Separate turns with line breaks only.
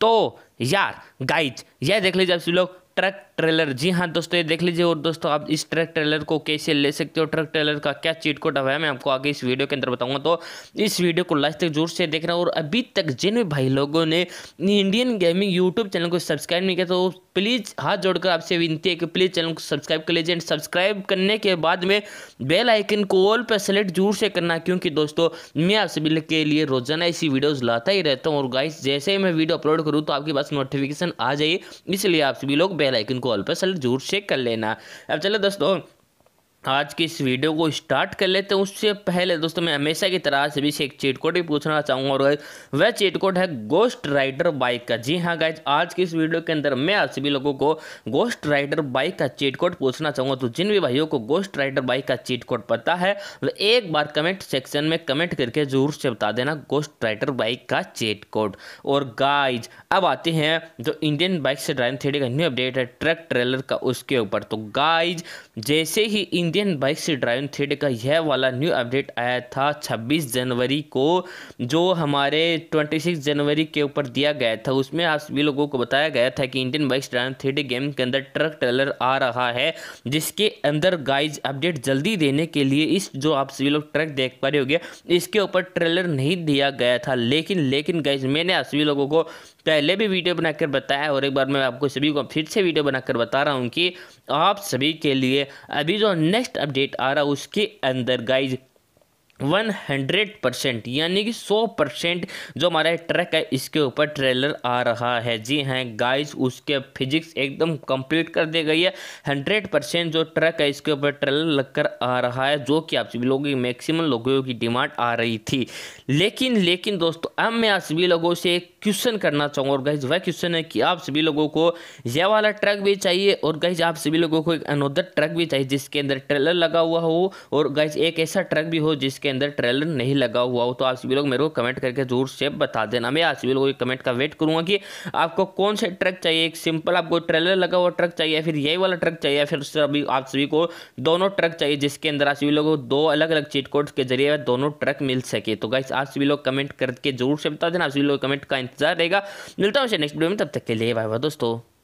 तो यार गाइज यह देख लीजिए आप सभी लोग ट्रक ट्रेलर जी हाँ दोस्तों ये देख लीजिए और दोस्तों आप इस ट्रक ट्रेलर को कैसे ले सकते हो ट्रक ट्रेलर का क्या चीट कोड है मैं आपको आगे इस वीडियो के अंदर बताऊंगा तो इस वीडियो को लास्ट तक जोर से देखना और अभी तक जिन भी भाई लोगों ने इंडियन गेमिंग यूट्यूब चैनल को सब्सक्राइब नहीं किया तो प्लीज़ हाथ जोड़कर आपसे विनती है कि प्लीज़ चैनल को सब्सक्राइब कर लीजिए एंड सब्सक्राइब करने के बाद में बेल आइकन को ऑल पर सेलेक्ट जोर से करना क्योंकि दोस्तों मैं आप सभी के लिए रोजाना ऐसी वीडियोज़ लाता ही रहता हूँ और गाइस जैसे ही मैं वीडियो अपलोड करूँ तो आपके पास नोटिफिकेशन आ जाइए इसलिए आप सभी लोग बेल आइकन को कॉल पर सर जरूर चेक कर लेना अब चलो दोस्तों आज की इस वीडियो को स्टार्ट कर लेते हैं उससे पहले दोस्तों मैं हमेशा की तरह से भी से एक चीट कोड भी पूछना चाहूँगा और वह चीट कोड है गोस्ट राइडर बाइक का जी हाँ गाइज आज की इस वीडियो के अंदर मैं आप सभी लोगों को गोस्ट राइडर बाइक का चीट कोड पूछना चाहूँगा तो जिन भी भाइयों को गोस्ट राइडर बाइक का चीट कोड पता है वह एक बार कमेंट सेक्शन में कमेंट करके जरूर से बता देना गोस्ट राइडर बाइक का चीट कोड और गाइज अब आते हैं जो इंडियन बाइक से ड्राइविंग थ्री का न्यू अपडेट है ट्रक ट्रेलर का उसके ऊपर तो गाइज जैसे ही इंडियन बाइक्स ड्राइविंग थ्रेड का यह वाला न्यू अपडेट आया था 26 जनवरी को जो हमारे 26 जनवरी के ऊपर दिया गया था उसमें आप सभी लोगों को बताया गया था कि Indian bikes driving three D game के अंदर ट्रक ट्रेलर आ रहा है जिसके अंदर गाइज अपडेट जल्दी देने के लिए इस जो आप सभी लोग ट्रक देख पा रहे हो इसके ऊपर ट्रेलर नहीं दिया गया था लेकिन लेकिन गाइज मैंने आप सभी लोगों को पहले भी वीडियो बनाकर बताया और एक बार मैं आपको सभी को फिर से वीडियो बनाकर बता रहा हूँ कि आप सभी के लिए अभी जो नेक्स्ट अपडेट आ रहा है उसके अंदर गाइज वन हंड्रेड परसेंट यानी कि सौ परसेंट जो हमारा ट्रक है इसके ऊपर ट्रेलर आ रहा है जी हैं हाँ, गाइस उसके फिजिक्स एकदम कंप्लीट कर दी गई है हंड्रेड परसेंट जो ट्रक है इसके ऊपर ट्रेलर लगकर आ रहा है जो कि आप सभी लोगों की मैक्सिमम लोगों की डिमांड आ रही थी लेकिन लेकिन दोस्तों अब मैं आप सभी लोगों से एक क्वेश्चन करना चाहूँगा और गाइज वह क्वेश्चन है कि आप सभी लोगों को यह वाला ट्रक भी चाहिए और गाइज आप सभी लोगों को एक अनोदर ट्रक भी चाहिए जिसके अंदर ट्रेलर लगा हुआ हो और गाइज एक ऐसा ट्रक भी हो जिसके अंदर ट्रेलर नहीं लगा हुआ हो तो आप सभी लोग मेरे को कमेंट करके ज़रूर से बता देना मैं आप सभी लोगों के कमेंट का वेट करूंगा कि आपको कौन सा ट्रक चाहिए एक सिंपल आपको ट्रेलर लगा हुआ ट्रक चाहिए फिर यही वाला ट्रक चाहिए फिर अभी आप सभी को दोनों ट्रक चाहिए जिसके अंदर आप सभी लोगों को दो अलग अलग चीट कोड के जरिए दोनों ट्रक मिल सके तो गाइस आप सभी लोग कमेंट करके जरूर से बता देना आप सभी लोग कमेंट का इंतजार रहेगा मिलता हूँ नेक्स्ट वीडियो में तब तक के लिए बाय बाय दोस्तों